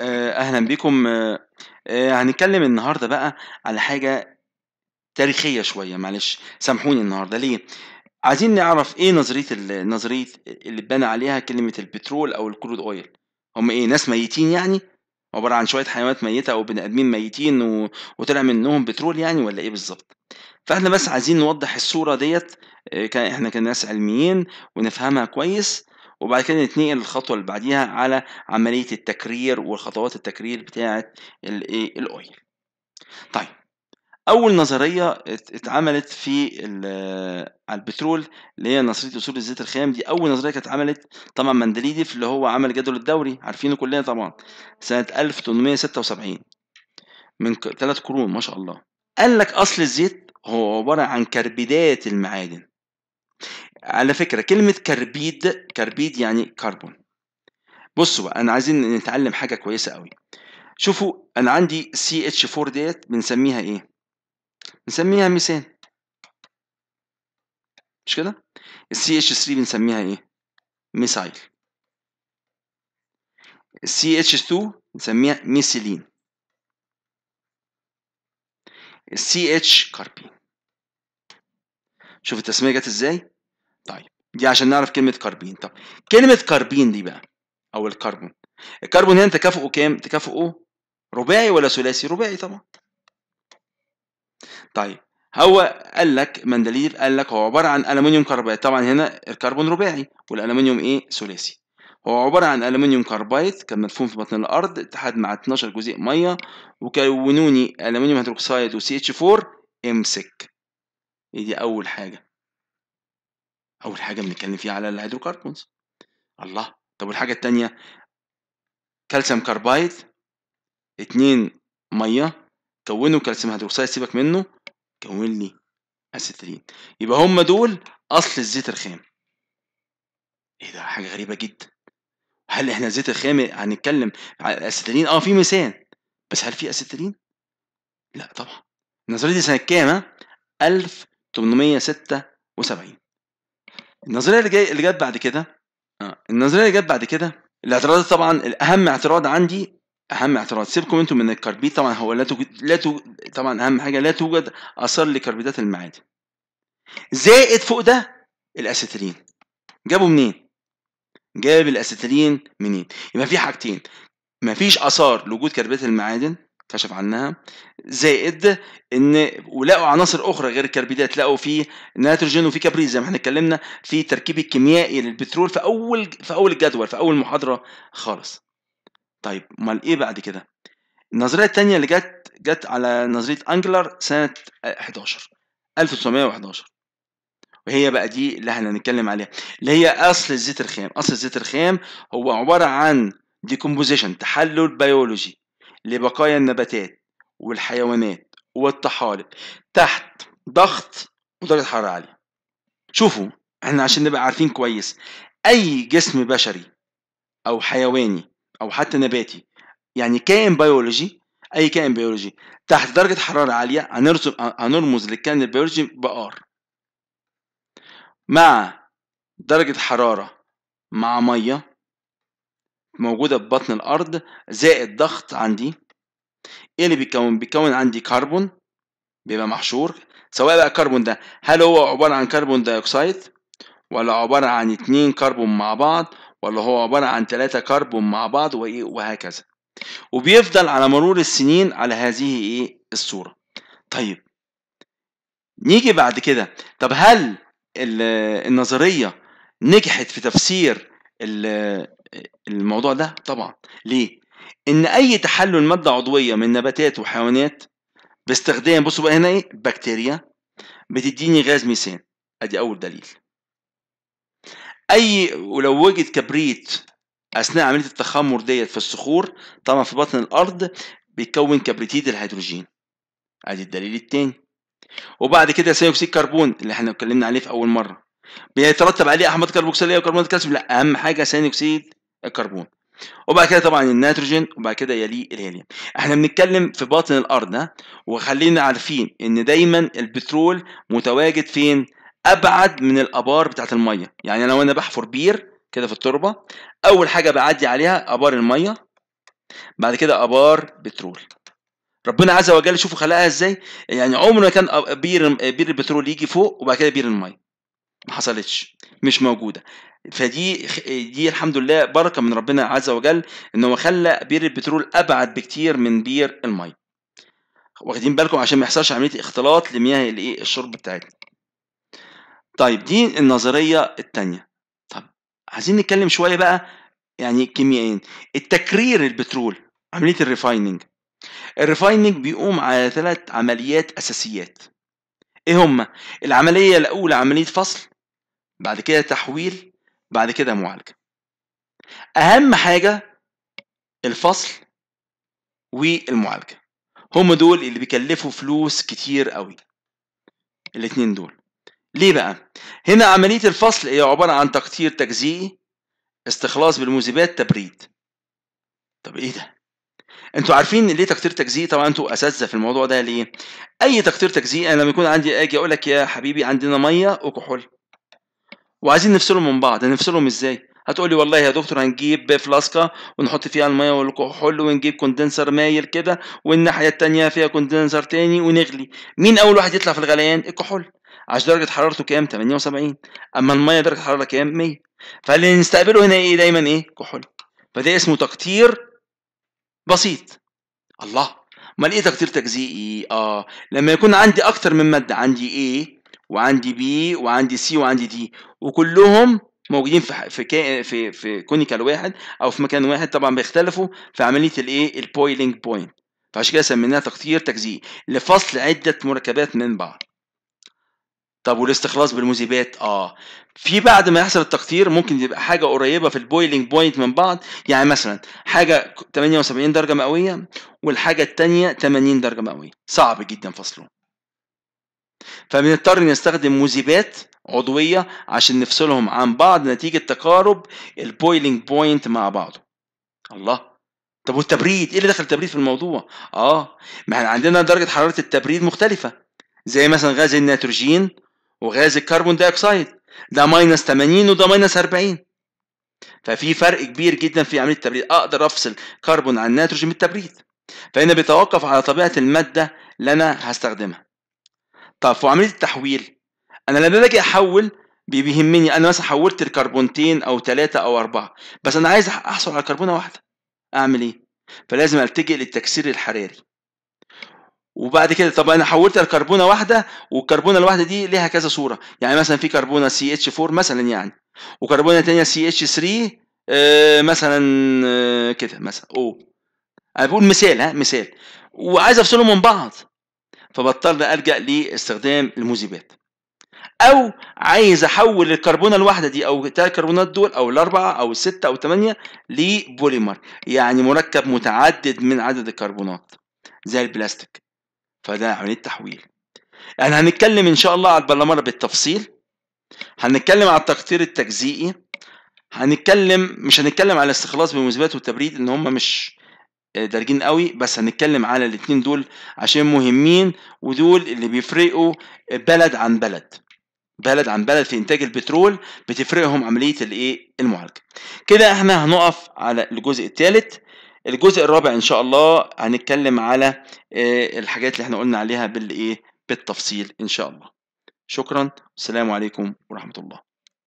آه، اهلا بيكم آه،, آه، هنتكلم النهارده بقى على حاجه تاريخيه شويه معلش سامحوني النهارده ليه عايزين نعرف ايه نظريه ال- نظريه اللي اتبنى عليها كلمه البترول او الكرود اويل هم ايه ناس ميتين يعني عباره عن شويه حيوانات ميته او بني ادمين ميتين و... وطلع منهم بترول يعني ولا ايه بالظبط فاحنا بس عايزين نوضح الصوره ديت آه، احنا كناس علميين ونفهمها كويس وبعد كده نتنقل الخطوة اللي بعديها على عملية التكرير وخطوات التكرير بتاعة الايه الأويل طيب أول نظرية اتعملت في على البترول اللي هي نظرية أصول الزيت الخام دي أول نظرية كانت اتعملت طبعا مندليديف اللي هو عمل جدول الدوري عارفينه كلنا طبعا سنة 1876 من ثلاث قرون ما شاء الله قال لك أصل الزيت هو عبارة عن كربيدات المعادن على فكرة كلمة كربيد كربيد يعني كربون بصوا بقى أنا عايزين نتعلم حاجة كويسة قوي شوفوا أنا عندي سي اتش 4 ديت بنسميها إيه؟ بنسميها ميثان مش كده؟ السي اتش 3 بنسميها إيه؟ ميثايل السي اتش 2 بنسميها ميثيلين السي اتش كاربين شوف التسمية جت إزاي؟ طيب دي عشان نعرف كلمه كربين طب كلمه كربين دي بقى او الكربون الكربون هنا تكافؤه كام تكافؤه رباعي ولا ثلاثي رباعي طبعا طيب هو قال لك مندليف قال لك هو عباره عن ألمنيوم كاربايت طبعا هنا الكربون رباعي والألمنيوم ايه ثلاثي هو عباره عن ألمنيوم كاربايت كان مدفون في بطن الارض اتحد مع 12 جزيء ميه وكونوني ألمنيوم هيدروكسيد و ch 4 امسك دي اول حاجه اول حاجه بنتكلم فيها على الهيدروكربونز الله طب والحاجه الثانيه كالسيوم كاربايد اتنين ميه كونوا كالسيوم هيدروكسيد سيبك منه كون لي اسيتيلين يبقى هم دول اصل الزيت الخام ايه ده حاجه غريبه جدا هل احنا الزيت الخام هنتكلم على الاسيتيلين اه في ميثان بس هل في اسيتيلين لا طبعا النظريه دي سنه كام 1876 النظريه اللي جاي اللي جت بعد كده آه، النظريه اللي جت بعد كده الاعتراضات طبعا اهم اعتراض عندي اهم اعتراض سيبكم انتم من الكربيد طبعا هو لا توجد لا توجد طبعا اهم حاجه لا توجد اثار لكربيدات المعادن زائد فوق ده الاسيتيلين جابوا منين جاب الاسيتيلين منين يبقى في حاجتين مفيش اثار لوجود كربيدات المعادن كشف عنها زائد ان ولقوا عناصر اخرى غير الكربيدات لقوا في نيتروجين وفي كبريت زي ما احنا اتكلمنا في التركيب الكيميائي للبترول في اول في اول الجدول في اول محاضره خالص طيب امال ايه بعد كده النظريه الثانيه اللي جت جت على نظريه انجلر سنه 11 1911 وهي بقى دي اللي احنا هنتكلم عليها اللي هي اصل الزيت الخام اصل الزيت الخام هو عباره عن ديكومبوزيشن تحلل بيولوجي لبقايا النباتات والحيوانات والطحالب تحت ضغط ودرجة حرارة عالية شوفوا احنا عشان نبقى عارفين كويس اي جسم بشري او حيواني او حتى نباتي يعني كائن بيولوجي اي كائن بيولوجي تحت درجه حراره عاليه هنرمز للكائن البيولوجي بار مع درجه حراره مع ميه موجودة في بطن الأرض زائد ضغط عندي إيه اللي بيكون؟ بيكون عندي كربون بيبقى محشور سواء بقى الكربون ده هل هو عبارة عن كربون دايوكسيد ولا عبارة عن اتنين كربون مع بعض ولا هو عبارة عن تلاتة كربون مع بعض وإيه وهكذا وبيفضل على مرور السنين على هذه إيه الصورة طيب نيجي بعد كده طب هل النظرية نجحت في تفسير الموضوع ده طبعا ليه ان اي تحلل ماده عضويه من نباتات وحيوانات باستخدام بصوا بقى هنا ايه بكتيريا بتديني غاز ميثان ادي اول دليل اي ولو وجد كبريت اثناء عمليه التخمر ديت في الصخور طبعا في بطن الارض بيتكون كبريتيد الهيدروجين ادي الدليل الثاني وبعد كده ثاني اكسيد الكربون اللي احنا اتكلمنا عليه في اول مره بيترتب عليه احماض كربوكسيليه وكربونات كالسيوم لا اهم حاجه ثاني اكسيد الكربون وبعد كده طبعا النيتروجين وبعد كده يلي الهيليوم احنا بنتكلم في باطن الارض ده وخلينا عارفين ان دايما البترول متواجد فين ابعد من الابار بتاعت الميه يعني لو انا بحفر بير كده في التربه اول حاجه بعدي عليها ابار الميه بعد كده ابار بترول ربنا عز وجل شوفوا خلقها ازاي يعني عمره ما كان بير بير البترول يجي فوق وبعد كده بير الميه ما حصلتش مش موجوده فدي دي الحمد لله بركه من ربنا عز وجل ان هو خلى بير البترول ابعد بكتير من بير الميه واخدين بالكم عشان ما يحصلش عمليه اختلاط لمياه الايه الشرب بتاعتنا طيب دي النظريه الثانيه طب عايزين نتكلم شويه بقى يعني كيميائيا التكرير البترول عمليه الريفايننج الريفايننج بيقوم على ثلاث عمليات اساسيات ايه هما العمليه الاولى عمليه فصل بعد كده تحويل بعد كده معالجة أهم حاجة الفصل والمعالجة هم دول اللي بيكلفوا فلوس كتير قوي الاتنين دول ليه بقى؟ هنا عملية الفصل هي عبارة عن تقطير تجزيئي استخلاص بالموزبات تبريد طب ايه ده؟ انتوا عارفين ليه تقطير تجزيئي طبعا انتوا اساتذه في الموضوع ده ليه؟ اي تقطير تجزيئي انا لما يكون عندي اجي اقول لك يا حبيبي عندنا ميه وكحول وعايزين نفصلهم من بعض هنفصلهم ازاي هتقولي والله يا دكتور هنجيب فلاسكه ونحط فيها الميه والكحول ونجيب كوندنسر مايل كده والناحيه التانية فيها كوندنسر تاني ونغلي مين اول واحد يطلع في الغليان الكحول عشان درجه حرارته كام 78 اما الميه درجه حرارة كام 100 فاللي نستقبله هنا ايه دايما ايه كحول فده اسمه تكتير بسيط الله امال ايه تكتير تجزيئي اه لما يكون عندي اكتر من ماده عندي ايه وعندي بي وعندي سي وعندي دي وكلهم موجودين في في في في كونيكال واحد او في مكان واحد طبعا بيختلفوا في عمليه الايه البويلنج بوينت فعشان كده سميناها تقطير تجزئي لفصل عده مركبات من بعض طب والاستخلاص بالمذيبات اه في بعد ما يحصل التقطير ممكن يبقى حاجه قريبه في البويلنج بوينت من بعض يعني مثلا حاجه 78 درجه مئويه والحاجه الثانيه 80 درجه مئويه صعب جدا فصلهم فبنضطر نستخدم مذيبات عضوية عشان نفصلهم عن بعض نتيجة تقارب البويلينج بوينت مع بعضه الله طب والتبريد ايه اللي دخل التبريد في الموضوع اه ما احنا عندنا درجة حرارة التبريد مختلفة زي مثلا غاز النيتروجين وغاز الكربون دايوكسيد ده ماينس 80 وده ماينس 40 ففي فرق كبير جدا في عملية التبريد اقدر افصل كربون عن نيتروجين بالتبريد فهنا بيتوقف على طبيعة المادة اللي انا هستخدمها طب في عمليه التحويل انا لما باجي احول بيهمني انا مثلا حولت الكربونتين او ثلاثه او اربعه بس انا عايز احصل على كربونه واحده اعمل ايه فلازم التجئ للتكسير الحراري وبعد كده طب انا حولت الكربونه واحده والكربونه الواحده دي ليها كذا صوره يعني مثلا في كربونه سي اتش 4 مثلا يعني وكربونه ثانيه سي اتش 3 آه، مثلا آه، كده مثلا او انا بقول مثال ها مثال وعايز افصلهم من بعض فبطلنا ألجأ لاستخدام المذيبات او عايز احول الكربونه الواحده دي او الثلاث كربونات دول او الاربعه او السته او الثمانيه لبوليمر يعني مركب متعدد من عدد الكربونات زي البلاستيك فده عمليه تحويل احنا يعني هنتكلم ان شاء الله على البلمره بالتفصيل هنتكلم على التقطير التجزيئي هنتكلم مش هنتكلم على الاستخلاص بالمذيبات والتبريد ان هم مش دارجين قوي بس هنتكلم على الاثنين دول عشان مهمين ودول اللي بيفرقوا بلد عن بلد بلد عن بلد في انتاج البترول بتفرقهم عمليه الايه المعالجه كده احنا هنقف على الجزء الثالث الجزء الرابع ان شاء الله هنتكلم على آه، الحاجات اللي احنا قلنا عليها بالايه بالتفصيل ان شاء الله شكرا والسلام عليكم ورحمه الله